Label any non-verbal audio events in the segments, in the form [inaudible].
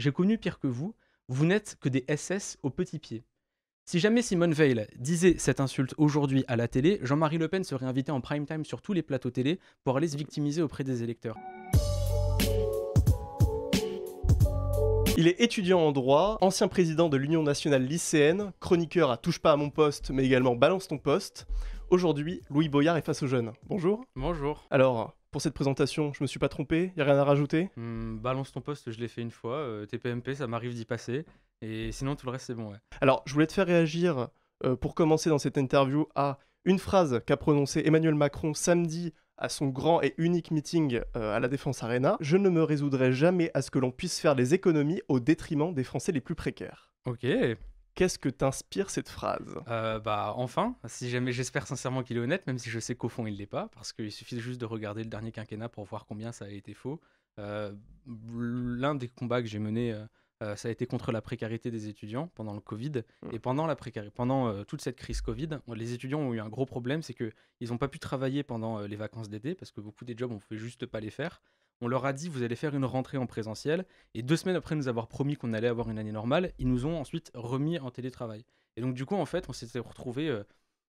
J'ai connu pire que vous, vous n'êtes que des SS au petit pied. Si jamais Simone Veil disait cette insulte aujourd'hui à la télé, Jean-Marie Le Pen serait invité en prime time sur tous les plateaux télé pour aller se victimiser auprès des électeurs. Il est étudiant en droit, ancien président de l'Union nationale lycéenne, chroniqueur à Touche pas à mon poste, mais également Balance ton poste. Aujourd'hui, Louis Boyard est face aux jeunes. Bonjour. Bonjour. Alors, pour cette présentation, je me suis pas trompé, il a rien à rajouter hmm, Balance ton poste, je l'ai fait une fois, euh, TPMP, ça m'arrive d'y passer, et sinon tout le reste c'est bon. Alors, je voulais te faire réagir euh, pour commencer dans cette interview à une phrase qu'a prononcée Emmanuel Macron samedi à son grand et unique meeting euh, à la Défense Arena. Je ne me résoudrai jamais à ce que l'on puisse faire des économies au détriment des Français les plus précaires. Ok, Qu'est-ce que t'inspire cette phrase euh, Bah enfin, si jamais j'espère sincèrement qu'il est honnête, même si je sais qu'au fond il l'est pas, parce qu'il suffit juste de regarder le dernier quinquennat pour voir combien ça a été faux. Euh, l'un des combats que j'ai mené, euh, ça a été contre la précarité des étudiants pendant le Covid mmh. et pendant la précarité, pendant toute cette crise Covid, les étudiants ont eu un gros problème, c'est que ils n'ont pas pu travailler pendant les vacances d'été parce que beaucoup des jobs on fait juste pas les faire on leur a dit vous allez faire une rentrée en présentiel, et deux semaines après nous avoir promis qu'on allait avoir une année normale, ils nous ont ensuite remis en télétravail. Et donc du coup, en fait, on s'était retrouvé, euh,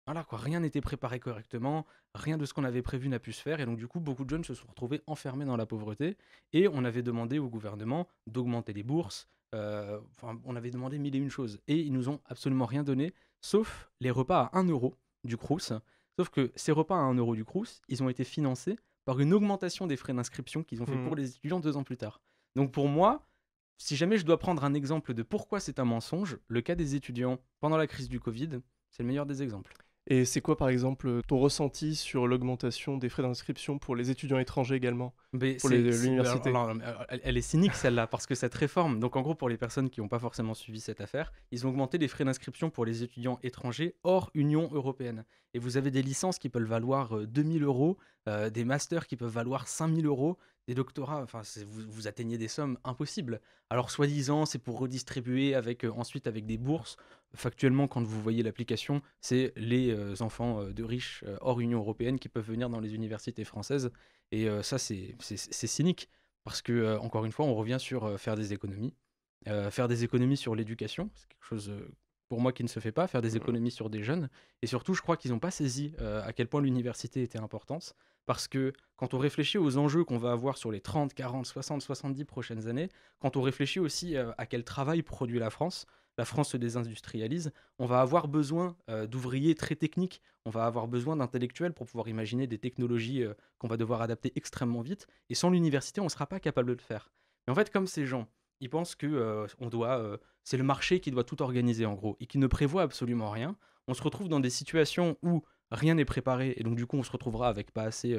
voilà quoi, rien n'était préparé correctement, rien de ce qu'on avait prévu n'a pu se faire, et donc du coup, beaucoup de jeunes se sont retrouvés enfermés dans la pauvreté, et on avait demandé au gouvernement d'augmenter les bourses, euh, on avait demandé mille et une choses, et ils nous ont absolument rien donné, sauf les repas à 1 euro du Crous. Sauf que ces repas à 1 euro du Crous, ils ont été financés par une augmentation des frais d'inscription qu'ils ont fait pour mmh. les étudiants deux ans plus tard. Donc pour moi, si jamais je dois prendre un exemple de pourquoi c'est un mensonge, le cas des étudiants pendant la crise du Covid, c'est le meilleur des exemples. Et c'est quoi, par exemple, ton ressenti sur l'augmentation des frais d'inscription pour les étudiants étrangers également Pour l'université euh, elle, est cynique, celle-là, parce que cette réforme, donc en gros, pour les personnes qui n'ont pas forcément suivi cette affaire, ils ont augmenté les frais d'inscription pour les étudiants étrangers hors Union européenne. Et vous avez des licences qui peuvent valoir 2000 euh, euros, euh, des masters qui peuvent valoir 5000 euros, des doctorats, enfin, vous, atteignez des sommes impossibles. Alors, soi-disant, c'est pour redistribuer avec, ensuite avec des bourses factuellement, quand vous voyez l'application, c'est les euh, enfants euh, de riches euh, hors Union européenne qui peuvent venir dans les universités françaises. Et ça, c'est cynique, parce que, encore une fois, on revient sur faire des économies. faire des économies sur l'éducation, c'est quelque chose pour moi qui ne se fait pas, faire des mmh. économies sur des jeunes. Et surtout, je crois qu'ils n'ont pas saisi à quel point l'université était importante, parce que quand on réfléchit aux enjeux qu'on va avoir sur les 30, 40, 60, 70 prochaines années, quand on réfléchit aussi à quel travail produit la France, la France se désindustrialise, on va avoir besoin euh, d'ouvriers très techniques, on va avoir besoin d'intellectuels pour pouvoir imaginer des technologies euh, qu'on va devoir adapter extrêmement vite, et sans l'université, on ne sera pas capable de le faire. Mais en fait, comme ces gens, ils pensent que euh, on doit, c'est le marché qui doit tout organiser en gros, et qui ne prévoit absolument rien, on se retrouve dans des situations où rien n'est préparé, et donc du coup, on se retrouvera avec pas assez...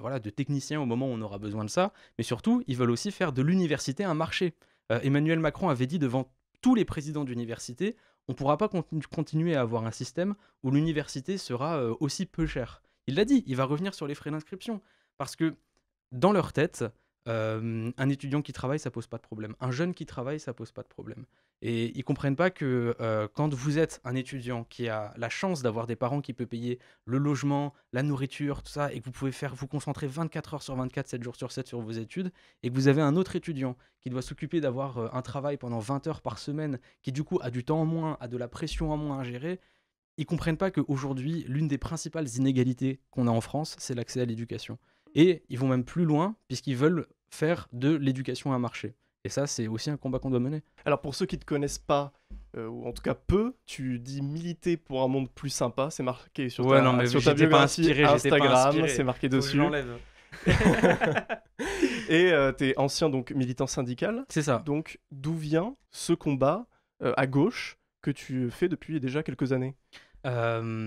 voilà, de techniciens au moment où on aura besoin de ça, mais surtout, ils veulent aussi faire de l'université un marché. Emmanuel Macron avait dit devant tous les présidents d'université, on ne pourra pas continuer à avoir un système où l'université sera euh, aussi peu chère. Il l'a dit, il va revenir sur les frais d'inscription. Parce que dans leur tête, un étudiant qui travaille, ça pose pas de problème. Un jeune qui travaille, ça pose pas de problème. Et ils comprennent pas que quand vous êtes un étudiant qui a la chance d'avoir des parents qui peuvent payer le logement, la nourriture, tout ça, et que vous pouvez faire vous concentrer 24 heures sur 24, 7 jours sur 7 sur vos études, et que vous avez un autre étudiant qui doit s'occuper d'avoir un travail pendant 20 heures par semaine, qui du coup a du temps en moins, a de la pression en moins à gérer, ils comprennent pas qu'aujourd'hui, l'une des principales inégalités qu'on a en France, c'est l'accès à l'éducation. Et ils vont même plus loin, puisqu'ils veulent faire de l'éducation un marché. Et ça, c'est aussi un combat qu'on doit mener. Alors pour ceux qui ne te connaissent pas, euh, ou en tout cas peu, tu dis militer pour un monde plus sympa, c'est marqué sur ta, Instagram, c'est marqué dessus. [laughs] et euh, tu es ancien donc militant syndical. C'est ça. Donc d'où vient ce combat euh, à gauche que tu fais depuis déjà quelques années Je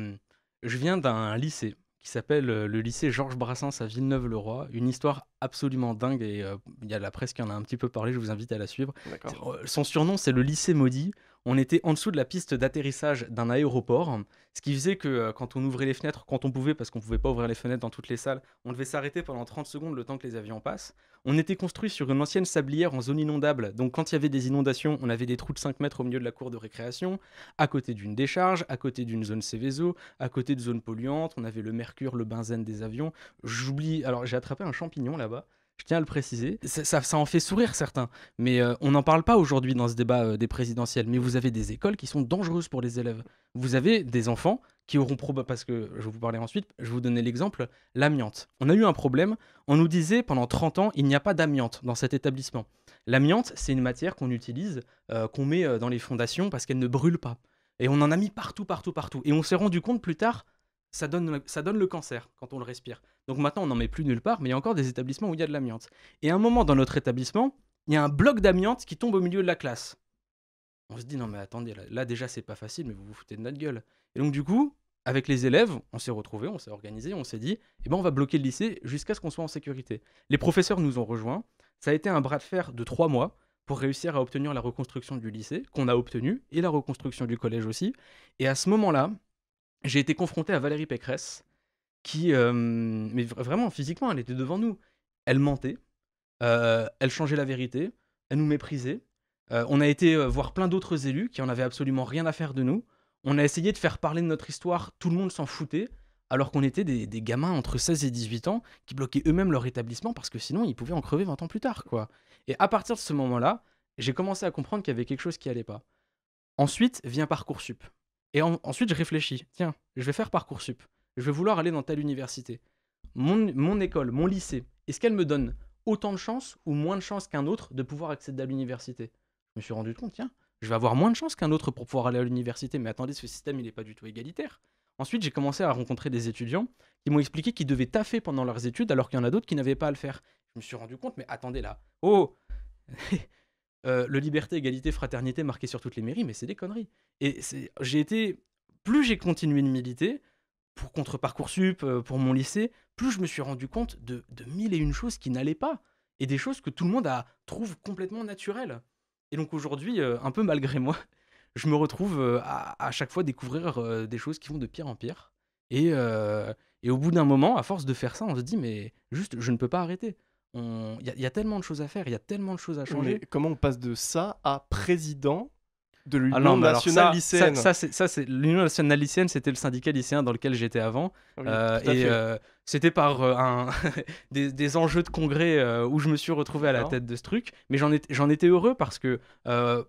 viens d'un lycée qui s'appelle euh, le lycée Georges Brassens à Villeneuve-le-Roi. Une histoire absolument dingue et euh, il y a la presse qui en a un petit peu parlé, je vous invite à la suivre. Euh, son surnom, c'est le lycée maudit on était en dessous de la piste d'atterrissage d'un aéroport, ce qui faisait que euh, quand on ouvrait les fenêtres, quand on pouvait, parce qu'on ne pouvait pas ouvrir les fenêtres dans toutes les salles, on devait s'arrêter pendant 30 secondes le temps que les avions passent. On était construit sur une ancienne sablière en zone inondable, donc quand il y avait des inondations, on avait des trous de 5 mètres au milieu de la cour de récréation, à côté d'une décharge, à côté d'une zone Céveso, à côté de zones polluantes, on avait le mercure, le benzène des avions. J'oublie, alors j'ai attrapé un champignon là-bas je tiens à le préciser. Ça, en fait sourire certains, mais euh, on n'en parle pas aujourd'hui dans ce débat euh, des présidentielles. Mais vous avez des écoles qui sont dangereuses pour les élèves. Vous avez des enfants qui auront probablement, parce que je vais vous parler ensuite, je vais vous donner l'exemple, l'amiante. On a eu un problème, on nous disait pendant 30 ans, il n'y a pas d'amiante dans cet établissement. L'amiante, c'est une matière qu'on utilise, euh, qu'on met dans les fondations parce qu'elle ne brûle pas. Et on en a mis partout, partout, partout. Et on s'est rendu compte plus tard ça donne, ça donne le cancer quand on le respire. Donc maintenant, on n'en met plus nulle part, mais il y a encore des établissements où il y a de l'amiante. Et à un moment, dans notre établissement, il y a un bloc d'amiante qui tombe au milieu de la classe. On se dit, non mais attendez, là, là déjà, c'est pas facile, mais vous vous foutez de notre gueule. Et donc du coup, avec les élèves, on s'est retrouvés, on s'est organisé, on s'est dit, eh ben, on va bloquer le lycée jusqu'à ce qu'on soit en sécurité. Les professeurs nous ont rejoints. Ça a été un bras de fer de trois mois pour réussir à obtenir la reconstruction du lycée, qu'on a obtenu, et la reconstruction du collège aussi. Et à ce moment-là, j'ai été confronté à Valérie Pécresse, qui, euh, mais vraiment physiquement, elle était devant nous. Elle mentait, euh, elle changeait la vérité, elle nous méprisait. Euh, on a été voir plein d'autres élus qui en avaient absolument rien à faire de nous. On a essayé de faire parler de notre histoire, tout le monde s'en foutait, alors qu'on était des, gamins entre 16 et 18 ans qui bloquaient eux-mêmes leur établissement parce que sinon ils pouvaient en crever 20 ans plus tard, quoi. Et à partir de ce moment-là, j'ai commencé à comprendre qu'il y avait quelque chose qui allait pas. Ensuite vient Parcoursup. Et ensuite, je réfléchis. Tiens, je vais faire Parcoursup. Je vais vouloir aller dans telle université. Mon, mon école, mon lycée, est-ce qu'elle me donne autant de chances ou moins de chances qu'un autre de pouvoir accéder à l'université Je me suis rendu compte, tiens, je vais avoir moins de chances qu'un autre pour pouvoir aller à l'université. Mais attendez, ce système, il n'est pas du tout égalitaire. Ensuite, j'ai commencé à rencontrer des étudiants qui m'ont expliqué qu'ils devaient taffer pendant leurs études alors qu'il y en a d'autres qui n'avaient pas à le faire. Je me suis rendu compte, mais attendez là, oh [laughs] Euh, le liberté, égalité, fraternité marqué sur toutes les mairies, mais c'est des conneries. Et j'ai été, plus j'ai continué de militer pour contre parcoursup, euh, pour mon lycée, plus je me suis rendu compte de, de mille et une choses qui n'allaient pas et des choses que tout le monde a, trouve complètement naturelles. Et donc aujourd'hui, euh, un peu malgré moi, [laughs] je me retrouve à, chaque fois découvrir des choses qui vont de pire en pire. Et, et au bout d'un moment, à force de faire ça, on se dit, mais juste, je ne peux pas arrêter il y, a tellement de choses à faire, il y a tellement de choses à changer. comment on passe de ça à président de ah l'Union nationale lycéenne c'est l'Union nationale lycéenne, c'était le syndicat lycéen dans lequel j'étais avant, euh, et euh, c'était par euh, [laughs] des, enjeux de congrès où je me suis retrouvé à la tête de ce truc. Mais j'en étais, heureux parce que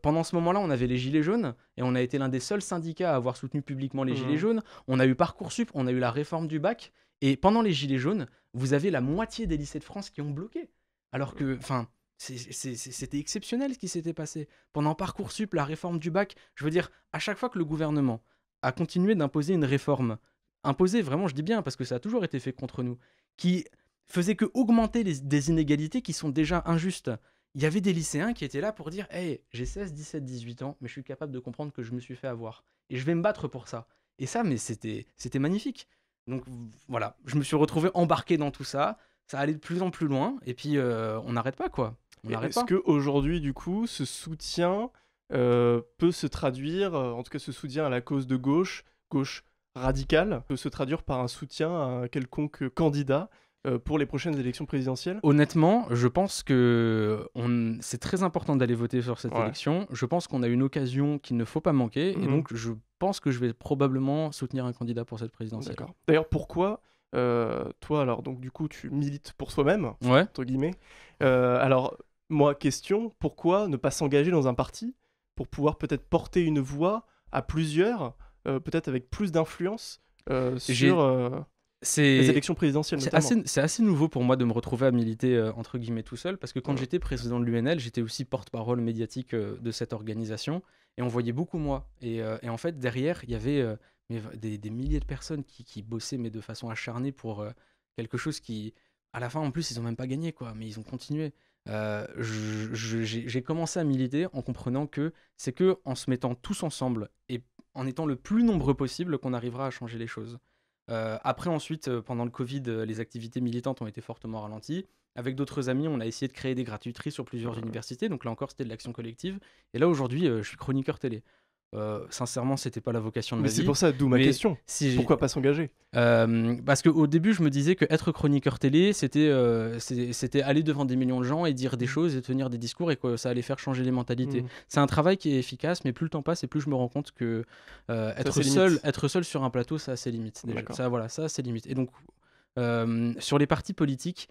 pendant ce moment-là, on avait les gilets jaunes et on a été l'un des seuls syndicats à avoir soutenu publiquement les gilets mmh. jaunes. On a eu parcoursup, on a eu la réforme du bac. Et pendant les Gilets jaunes, vous avez la moitié des lycées de France qui ont bloqué. Alors mmh. que, enfin, c'était exceptionnel ce qui s'était passé. Pendant Parcoursup, la réforme du bac, je veux dire, à chaque fois que le gouvernement a continué d'imposer une réforme, imposée vraiment, je dis bien, parce que ça a toujours été fait contre nous, qui faisait que augmenter des inégalités qui sont déjà injustes. Il y avait des lycéens qui étaient là pour dire Hey, j'ai 16, 17, 18 ans, mais je suis capable de comprendre que je me suis fait avoir. Et je vais me battre pour ça. Et ça, mais c'était magnifique. Donc voilà, je me suis retrouvé embarqué dans tout ça. Ça allait de plus en plus loin. Et puis euh, on n'arrête pas quoi. Est-ce que aujourd'hui du coup, ce soutien euh, peut se traduire, euh, en tout cas ce soutien à la cause de gauche, gauche radicale, peut se traduire par un soutien à quelconque candidat euh, pour les prochaines élections présidentielles Honnêtement, je pense que on... c'est très important d'aller voter sur cette élection. Je pense qu'on a une occasion qu'il ne faut pas manquer. Et mhm. donc, je pense que je vais probablement soutenir un candidat pour cette présidentielle. D'ailleurs, pourquoi euh, toi, alors, donc du coup, tu milites pour soi-même, ouais. entre guillemets. Euh, alors, moi, question, pourquoi ne pas s'engager dans un parti pour pouvoir peut-être porter une voix à plusieurs, peut-être avec plus d'influence sur élections présidentielles. C'est assez, nouveau pour moi de me retrouver à militer euh, entre guillemets tout seul, parce que quand j'étais président de l'UNL, j'étais aussi porte-parole médiatique euh, de cette organisation, et on voyait beaucoup moi. Et, euh, en fait, derrière, il y avait des, milliers de personnes qui, bossaient, mais de façon acharnée pour quelque chose qui, à la fin, en plus, ils n'ont même pas gagné, quoi, mais ils ont continué. J'ai commencé à militer en comprenant que c'est que en se mettant tous ensemble et en étant le plus nombreux possible qu'on arrivera à changer les choses. Euh, après, ensuite, euh, pendant le Covid, euh, les activités militantes ont été fortement ralenties. Avec d'autres amis, on a essayé de créer des gratuiteries sur plusieurs universités. Donc là encore, c'était de l'action collective. Et là, aujourd'hui, je suis chroniqueur télé. Euh, sincèrement, c'était pas la vocation de ma vie. c'est pour ça, d'où ma question. Pourquoi pas s'engager euh, Parce Parce qu'au début, je me disais qu'être chroniqueur télé, euh, c'était aller devant des millions de gens et dire des mm. choses et tenir des discours et que ça allait faire changer les mentalités. Mm. C'est un travail qui est efficace, mais plus le temps passe et plus je me rends compte que être seul, être seul sur un plateau, ça a ses limites. Déjà. Ça, voilà, ça c'est limites. Et donc, sur les partis politiques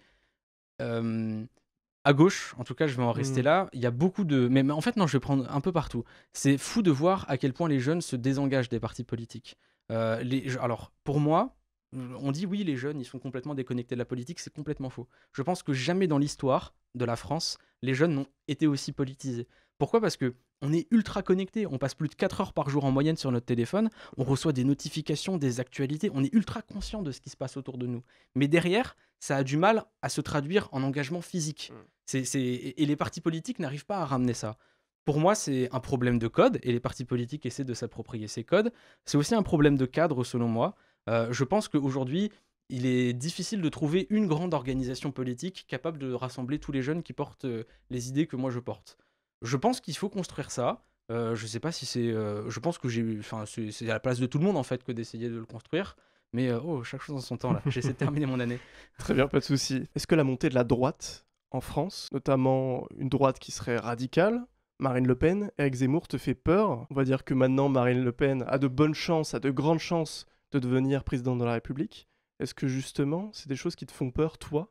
à gauche, en tout cas, je vais en rester mm. là. Il y a beaucoup de. Mais, en fait, non, je vais prendre un peu partout. C'est fou de voir à quel point les jeunes se désengagent des partis politiques. Euh, alors, pour moi, euh, on dit oui, les jeunes, ils sont complètement déconnectés de la politique, c'est complètement faux. Je pense que jamais dans l'histoire de la France, les jeunes n'ont été aussi politisés. Pourquoi Parce que on est ultra connecté, on passe plus de 4 heures par jour en moyenne sur notre téléphone, on reçoit des notifications, des actualités, on est ultra conscient de ce qui se passe autour de nous. Mais derrière, ça a du mal à se traduire en engagement physique. Mm. Et les partis politiques n'arrivent pas à ramener ça. Pour moi, c'est un problème de code, et les partis politiques essaient de s'approprier ces codes. C'est aussi un problème de cadre, selon moi. Euh, je pense qu'aujourd'hui, il est difficile de trouver une grande organisation politique capable de rassembler tous les jeunes qui portent euh, les idées que moi je porte. Je pense qu'il faut construire ça. Je euh, je sais pas si c'est. je pense que j'ai. Enfin, c'est à la place de tout le monde en fait que d'essayer de le construire. Mais oh, chaque chose en son temps là. J'essaie de terminer mon année. [laughs] Très bien, pas de souci. Est-ce que la montée de la droite en France, notamment une droite qui serait radicale, Marine Le Pen, Eric Zemmour te fait peur. On va dire que maintenant Marine Le Pen a de bonnes chances, a de grandes chances de devenir président de la République. Est-ce que justement, c'est des choses qui te font peur, toi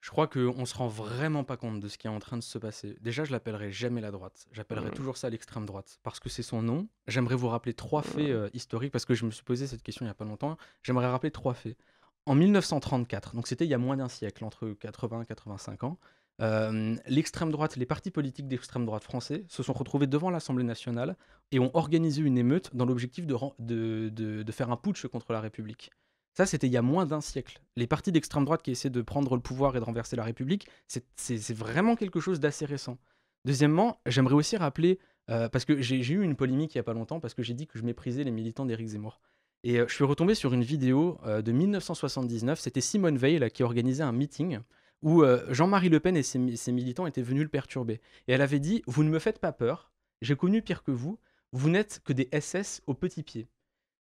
Je crois qu'on se rend vraiment pas compte de ce qui est en train de se passer. Déjà, je l'appellerai jamais la droite. J'appellerai hmm. toujours ça l'extrême droite, parce que c'est son nom. J'aimerais vous rappeler trois hmm. faits euh, historiques, parce que je me suis posé cette question il y a pas longtemps. J'aimerais rappeler trois faits en 1934, donc c'était il y a moins d'un siècle, entre 80 et 85 ans, euh, l'extrême droite, les partis politiques d'extrême droite français se sont retrouvés devant l'Assemblée nationale et ont organisé une émeute dans l'objectif de, faire un putsch contre la République. Ça, c'était il y a moins d'un siècle. Les partis d'extrême droite qui essaient de prendre le pouvoir et de renverser la République, c'est vraiment quelque chose d'assez récent. Deuxièmement, j'aimerais aussi rappeler, euh, parce que j'ai eu une polémique il n'y a pas longtemps, parce que j'ai dit que je méprisais les militants d'Éric Zemmour. Et euh, je suis retombé sur une vidéo euh, de 1979, c'était Simone Veil qui organisait un meeting où euh, Jean-Marie Le Pen et ses, militants étaient venus le perturber. Et elle avait dit, vous ne me faites pas peur, j'ai connu pire que vous, vous n'êtes que des SS aux petits pieds ».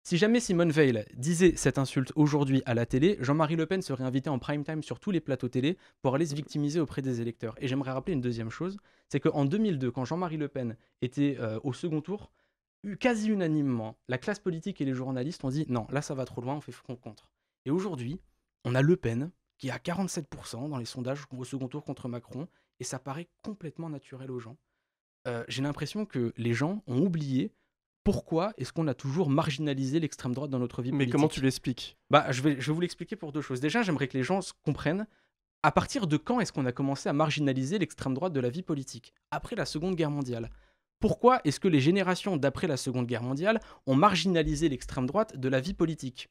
Si jamais Simone Veil disait cette insulte aujourd'hui à la télé, Jean-Marie Le Pen serait invité en prime time sur tous les plateaux télé pour aller se victimiser auprès des électeurs. Et j'aimerais rappeler une deuxième chose, c'est qu'en 2002, quand Jean-Marie Le Pen était au second tour, quasi unanimement, la classe politique et les journalistes ont dit non, là ça va trop loin, on fait front contre. Et aujourd'hui, on a Le Pen qui est à 47% dans les sondages au second tour contre Macron, et ça paraît complètement naturel aux gens. Euh, j'ai l'impression que les gens ont oublié pourquoi est-ce qu'on a toujours marginalisé l'extrême droite dans notre vie politique. Mais comment tu l'expliques bah, je, vais, je vais vous l'expliquer pour deux choses. Déjà, j'aimerais que les gens comprennent à partir de quand est-ce qu'on a commencé à marginaliser l'extrême droite de la vie politique Après la Seconde Guerre mondiale. Pourquoi est-ce que les générations d'après la Seconde Guerre mondiale ont marginalisé l'extrême droite de la vie politique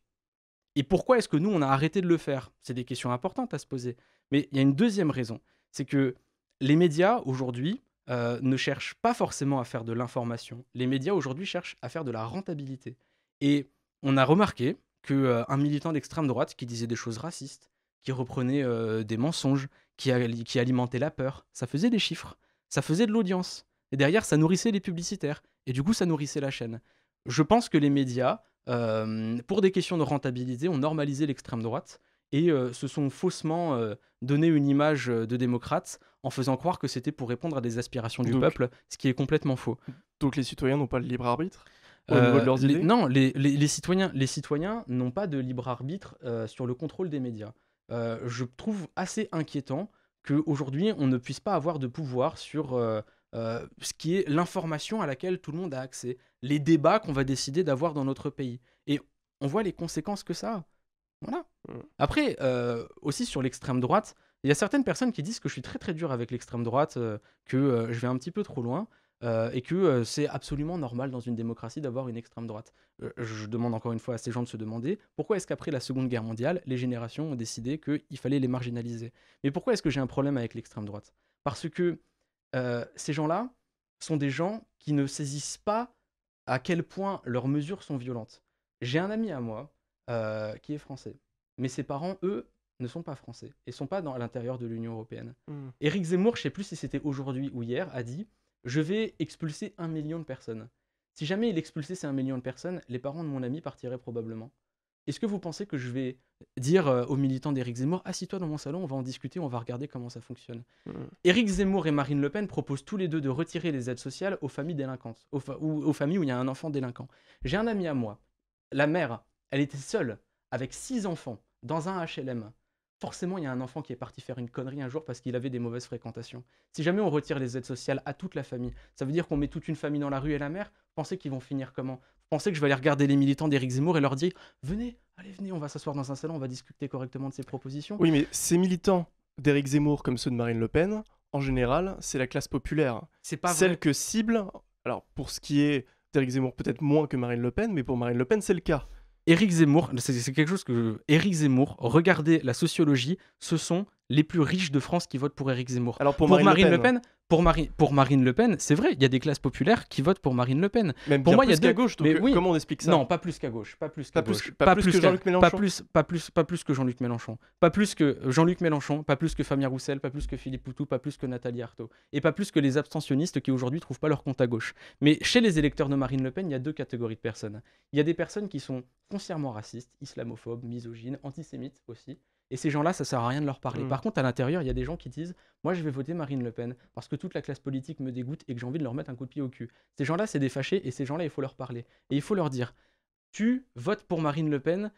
Et pourquoi est-ce que nous, on a arrêté de le faire C'est des questions importantes à se poser. Mais il y a une deuxième raison, c'est que les médias, aujourd'hui, euh, ne cherchent pas forcément à faire de l'information. Les médias, aujourd'hui, cherchent à faire de la rentabilité. Et on a remarqué qu'un euh, militant d'extrême droite qui disait des choses racistes, qui reprenait euh, des mensonges, qui alimentait la peur, ça faisait des chiffres, ça faisait de l'audience. Et derrière, ça nourrissait les publicitaires. Et du coup, ça nourrissait la chaîne. Je pense que les médias, euh, pour des questions de rentabilité, ont normalisé l'extrême droite et euh, se sont faussement euh, donné une image de démocrate en faisant croire que c'était pour répondre à des aspirations du peuple, ce qui est complètement faux. Donc les citoyens n'ont pas le libre arbitre Non, les, citoyens, les citoyens n'ont pas de libre arbitre sur le contrôle des médias. je trouve assez inquiétant qu'aujourd'hui, on ne puisse pas avoir de pouvoir sur euh, ce qui est l'information à laquelle tout le monde a accès, les débats qu'on va décider d'avoir dans notre pays. Et on voit les conséquences que ça a. Voilà. Mm. Après, euh, aussi sur l'extrême droite, il y a certaines personnes qui disent que je suis très très dur avec l'extrême droite, euh, que je vais un petit peu trop loin. et que c'est absolument normal dans une démocratie d'avoir une extrême droite. je demande encore une fois à ces gens de se demander pourquoi est-ce qu'après la Seconde Guerre mondiale, les générations ont décidé qu'il fallait les marginaliser. Mais pourquoi est-ce que j'ai un problème avec l'extrême droite Parce que euh, ces gens-là sont des gens qui ne saisissent pas à quel point leurs mesures sont violentes. J'ai un ami à moi euh, qui est français, mais ses parents, eux, ne sont pas français et sont pas dans, l'intérieur de l'Union européenne. Eric hmm. Éric Zemmour, je sais plus si c'était aujourd'hui ou hier, a dit Je vais expulser un million de personnes. Si jamais il expulsait ces un million de personnes, les parents de mon ami partiraient probablement. Est-ce que vous pensez que je vais dire euh, aux militants d'Éric Zemmour « toi dans mon salon, on va en discuter, on va regarder comment ça fonctionne mmh. Éric Zemmour et Marine Le Pen proposent tous les deux de retirer les aides sociales aux familles délinquantes, ou aux familles où il y a un enfant délinquant. J'ai un ami à moi, la mère, elle était seule, avec six enfants, dans un HLM. Forcément, il y a un enfant qui est parti faire une connerie un jour parce qu'il avait des mauvaises fréquentations. Si jamais on retire les aides sociales à toute la famille, ça veut dire qu'on met toute une famille dans la rue et la mère, pensez qu'ils vont finir comment pensez que je vais aller regarder les militants d'Éric Zemmour et leur dire venez, allez, venez, on va s'asseoir dans un salon, on va discuter correctement de ces propositions. Oui, mais ces militants d'Éric Zemmour comme ceux de Marine Le Pen, en général, c'est la classe populaire. C'est pas celle que cible. Alors pour ce qui est d'Éric Zemmour, peut-être moins que Marine Le Pen, mais pour Marine Le Pen, c'est le cas. Éric Zemmour, c'est quelque chose que Éric Zemmour, regardez la sociologie, ce sont les plus riches de France qui votent pour Éric Zemmour. Alors pour, Marine, Le Pen pour, Marine, pour Marine Le Pen, c'est vrai, il y a des classes populaires qui votent pour Marine Le Pen. Même pour moi, il y a deux... gauche. mais euh, Comment on explique ça Non, pas plus qu'à gauche, pas plus que Jean-Luc Mélenchon, pas plus, que Jean-Luc Mélenchon, pas plus que Jean-Luc Mélenchon, pas plus que Fabien Roussel, pas plus que Philippe Poutou, pas plus que Nathalie Arthaud, et pas plus que les abstentionnistes qui aujourd'hui trouvent pas leur compte à gauche. Mais chez les électeurs de Marine Le Pen, il y a deux catégories de personnes. Il y a des personnes qui sont foncièrement racistes, islamophobes, misogynes, antisémites aussi, et ces gens-là, ça sert à rien de leur parler. Mm. Par contre, à l'intérieur, il y a des gens qui disent Moi, je vais voter Marine Le Pen parce que toute la classe politique me dégoûte et que j'ai envie de leur mettre un coup de pied au cul. Ces gens-là, c'est des fâchés et ces gens-là, il faut leur parler. Et il faut leur dire Tu votes pour Marine Le Pen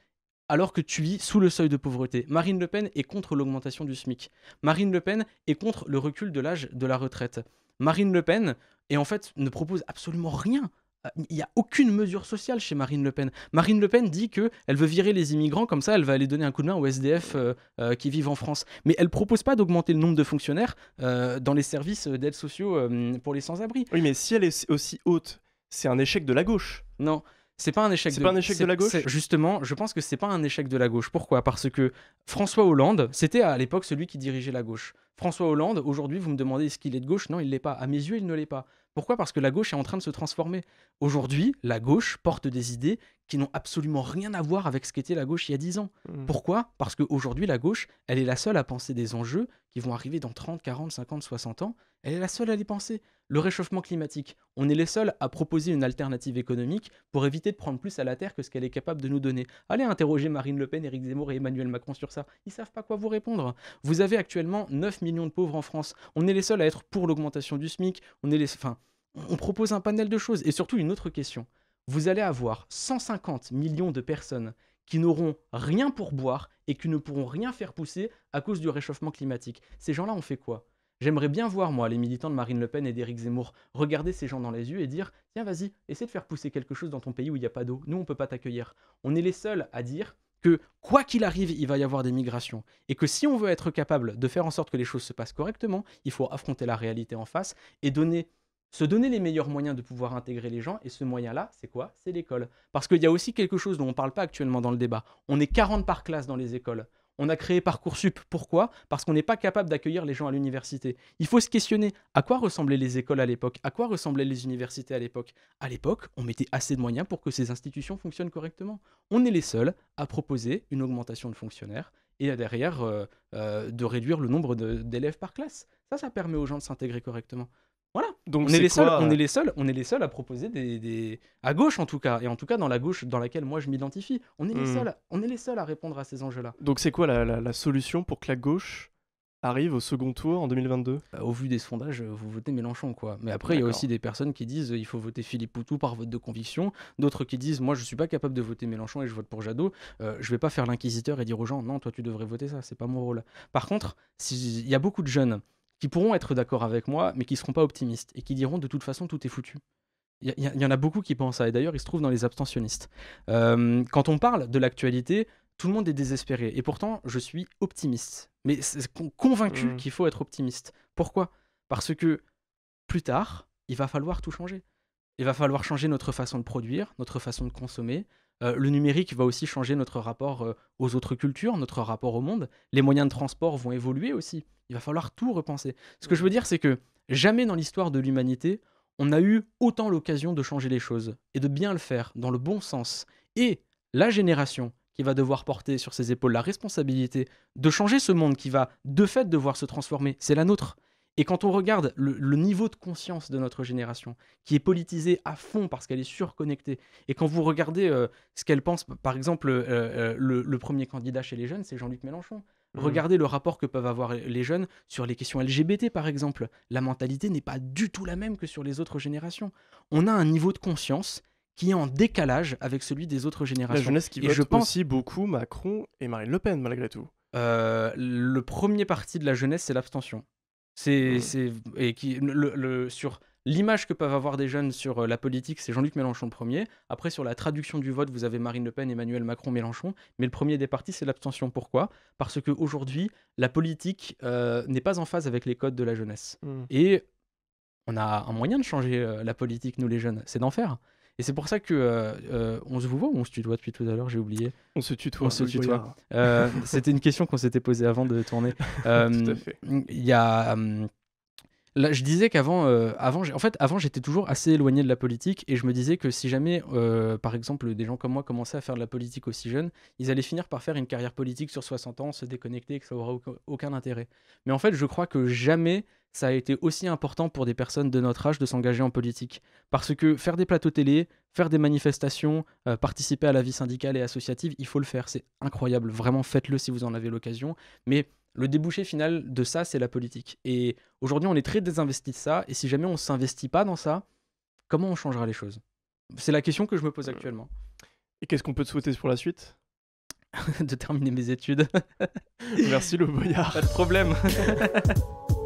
alors que tu vis sous le seuil de pauvreté. Marine Le Pen est contre l'augmentation du SMIC. Marine Le Pen est contre le recul de l'âge de la retraite. Marine Le Pen, et en fait, ne propose absolument rien ah, il n'y a aucune mesure sociale chez Marine Le Pen. Marine Le Pen dit que elle veut virer les immigrants, comme ça elle va aller donner un coup de main aux SDF euh, euh, qui vivent en France. Mais elle propose pas d'augmenter le nombre de fonctionnaires euh, dans les services d'aide sociaux pour les sans-abri. Oui, mais si elle est aussi haute, c'est un échec de la gauche. Non. C'est pas un échec. de... pas un échec de la gauche. Justement, je pense que c'est pas un échec de la gauche. Pourquoi Parce que François Hollande, c'était à l'époque celui qui dirigeait la gauche. François Hollande, aujourd'hui, vous me demandez est-ce qu'il est de gauche Non, il ne l'est pas. À mes yeux, il ne l'est pas. Pourquoi Parce que la gauche est en train de se transformer. Aujourd'hui, la gauche porte des idées qui n'ont absolument rien à voir avec ce qu'était la gauche il y a 10 ans. Mmh. Pourquoi Parce qu'aujourd'hui, la gauche, elle est la seule à penser des enjeux qui vont arriver dans 30, 40, 50, 60 ans. Elle est la seule à les penser. Le réchauffement climatique, on est les seuls à proposer une alternative économique pour éviter de prendre plus à la Terre que ce qu'elle est capable de nous donner. Allez interroger Marine Le Pen, Éric Zemmour et Emmanuel Macron sur ça. Ils savent pas quoi vous répondre. Vous avez actuellement 9 millions de pauvres en France. On est les seuls à être pour l'augmentation du SMIC. On est les, enfin, on propose un panel de choses. Et surtout une autre question. Vous allez avoir 150 millions de personnes qui n'auront rien pour boire et qui ne pourront rien faire pousser à cause du réchauffement climatique. Ces gens-là, on fait quoi J'aimerais bien voir, moi, les militants de Marine Le Pen et d'Éric Zemmour, regarder ces gens dans les yeux et dire Tiens, vas-y, essaie de faire pousser quelque chose dans ton pays où il n'y a pas d'eau. Nous, on ne peut pas t'accueillir. On est les seuls à dire que quoi qu'il arrive, il va y avoir des migrations. Et que si on veut être capable de faire en sorte que les choses se passent correctement, il faut affronter la réalité en face et donner, se donner les meilleurs moyens de pouvoir intégrer les gens. Et ce moyen-là, c'est quoi C'est l'école. Parce qu'il y a aussi quelque chose dont on ne parle pas actuellement dans le débat. On est 40 par classe dans les écoles. On a créé Parcoursup. Pourquoi Parce qu'on n'est pas capable d'accueillir les gens à l'université. Il faut se questionner à quoi ressemblaient les écoles à l'époque À quoi ressemblaient les universités à l'époque À l'époque, on mettait assez de moyens pour que ces institutions fonctionnent correctement. On est les seuls à proposer une augmentation de fonctionnaires et à derrière euh, euh, de réduire le nombre d'élèves par classe. Ça, ça permet aux gens de s'intégrer correctement. Voilà. Donc on est, les seuls, on est euh, les seuls, on est les seuls à proposer des, à gauche en tout cas, et en tout cas dans la gauche dans laquelle moi je m'identifie. On est les hmm. seuls, on est les seuls à répondre à ces enjeux-là. Donc c'est quoi la, solution pour que la gauche arrive au second tour en 2022 bah, Au vu des sondages, euh, vous votez Mélenchon, quoi. Mais après, il y a aussi des personnes qui disent euh, il faut voter Philippe Poutou par vote de conviction. D'autres qui disent moi, je suis pas capable de voter Mélenchon et je vote pour Jadot. je vais pas faire l'inquisiteur et dire aux gens non, toi, tu devrais voter ça. C'est pas mon rôle. Par contre, il y a beaucoup de jeunes qui pourront être d'accord avec moi, mais qui ne seront pas optimistes et qui diront de toute façon tout est foutu. Il y, en a beaucoup qui pensent ça, et d'ailleurs, ils se trouvent dans les abstentionnistes. Euh, quand on parle de l'actualité, tout le monde est désespéré, et pourtant, je suis optimiste. Mais convaincu mmh. qu'il faut être optimiste. Pourquoi Parce que plus tard, il va falloir tout changer. Il va falloir changer notre façon de produire, notre façon de consommer. Euh, le numérique va aussi changer notre rapport euh, aux autres cultures, notre rapport au monde. Les moyens de transport vont évoluer aussi il va falloir tout repenser. Ce que je veux dire, c'est que jamais dans l'histoire de l'humanité, on a eu autant l'occasion de changer les choses et de bien le faire dans le bon sens. Et la génération qui va devoir porter sur ses épaules la responsabilité de changer ce monde qui va de fait devoir se transformer, c'est la nôtre. Et quand on regarde le, niveau de conscience de notre génération, qui est politisée à fond parce qu'elle est surconnectée, et quand vous regardez euh, ce qu'elle pense, par exemple, euh, euh, le, premier candidat chez les jeunes, c'est Jean-Luc Mélenchon. Mmh. Regardez le rapport que peuvent avoir les jeunes sur les questions LGBT, par exemple. La mentalité n'est pas du tout la même que sur les autres générations. On a un niveau de conscience qui est en décalage avec celui des autres générations. jeunesse qui et je pense... aussi beaucoup Macron et Marine Le Pen, malgré tout. Euh, le premier parti de la jeunesse, c'est l'abstention. C'est, mmh. et qui, le, sur L'image que peuvent avoir des jeunes sur euh, la politique, c'est Jean-Luc Mélenchon le premier. Après, sur la traduction du vote, vous avez Marine Le Pen, Emmanuel Macron, Mélenchon. Mais le premier des partis, c'est l'abstention. Pourquoi Parce qu'aujourd'hui, la politique euh, n'est pas en phase avec les codes de la jeunesse. Hmm. Et on a un moyen de changer euh, la politique, nous les jeunes, c'est d'en faire. Et c'est pour ça que on se vous voit ou on se tutoie depuis tout à l'heure, j'ai oublié. On se tutoie. On se tutoie. C'était une question qu'on s'était posée avant de tourner. [laughs] tout à fait. Il y a hum, je disais qu'avant, euh, avant, en fait, avant, j'étais toujours assez éloigné de la politique et je me disais que si jamais, euh, par exemple, des gens comme moi commençaient à faire de la politique aussi jeune, ils allaient finir par faire une carrière politique sur 60 ans, se déconnecter que ça aura aucun intérêt. Mais en fait, je crois que jamais ça a été aussi important pour des personnes de notre âge de s'engager en politique. Parce que faire des plateaux télé, faire des manifestations, euh, participer à la vie syndicale et associative, il faut le faire. C'est incroyable. Vraiment, faites-le si vous en avez l'occasion. Mais le débouché final de ça, c'est la politique. Et aujourd'hui, on est très désinvesti de ça. Et si jamais on s'investit pas dans ça, comment on changera les choses C'est la question que je me pose euh, actuellement. Et qu'est-ce qu'on peut te souhaiter pour la suite [laughs] De terminer mes études. Merci le boyard. Pas de problème. [laughs]